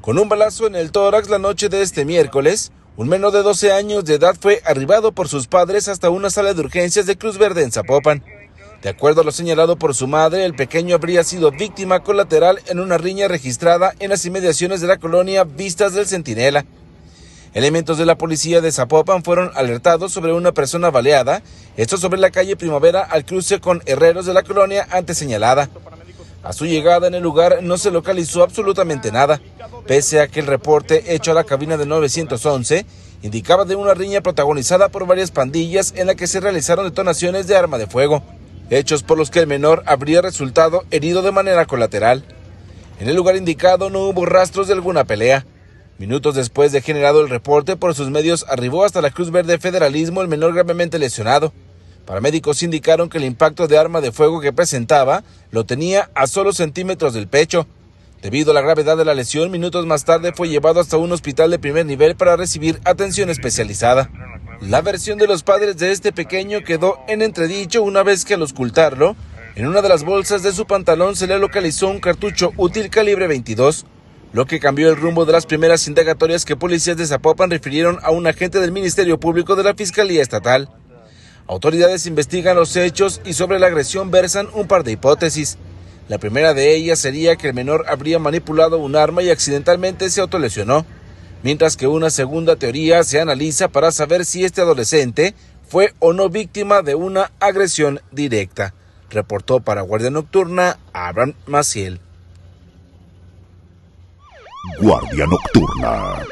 Con un balazo en el tórax la noche de este miércoles, un menor de 12 años de edad fue arribado por sus padres hasta una sala de urgencias de Cruz Verde en Zapopan. De acuerdo a lo señalado por su madre, el pequeño habría sido víctima colateral en una riña registrada en las inmediaciones de la colonia Vistas del Centinela. Elementos de la policía de Zapopan fueron alertados sobre una persona baleada, esto sobre la calle Primavera al cruce con herreros de la colonia antes señalada. A su llegada en el lugar no se localizó absolutamente nada, pese a que el reporte hecho a la cabina de 911 indicaba de una riña protagonizada por varias pandillas en la que se realizaron detonaciones de arma de fuego, hechos por los que el menor habría resultado herido de manera colateral. En el lugar indicado no hubo rastros de alguna pelea. Minutos después de generado el reporte por sus medios, arribó hasta la Cruz Verde Federalismo el menor gravemente lesionado, Paramédicos indicaron que el impacto de arma de fuego que presentaba lo tenía a solo centímetros del pecho. Debido a la gravedad de la lesión, minutos más tarde fue llevado hasta un hospital de primer nivel para recibir atención especializada. La versión de los padres de este pequeño quedó en entredicho una vez que al ocultarlo, en una de las bolsas de su pantalón se le localizó un cartucho útil calibre 22, lo que cambió el rumbo de las primeras indagatorias que policías de Zapopan refirieron a un agente del Ministerio Público de la Fiscalía Estatal. Autoridades investigan los hechos y sobre la agresión versan un par de hipótesis. La primera de ellas sería que el menor habría manipulado un arma y accidentalmente se autolesionó, mientras que una segunda teoría se analiza para saber si este adolescente fue o no víctima de una agresión directa, reportó para Guardia Nocturna Abraham Maciel. Guardia Nocturna.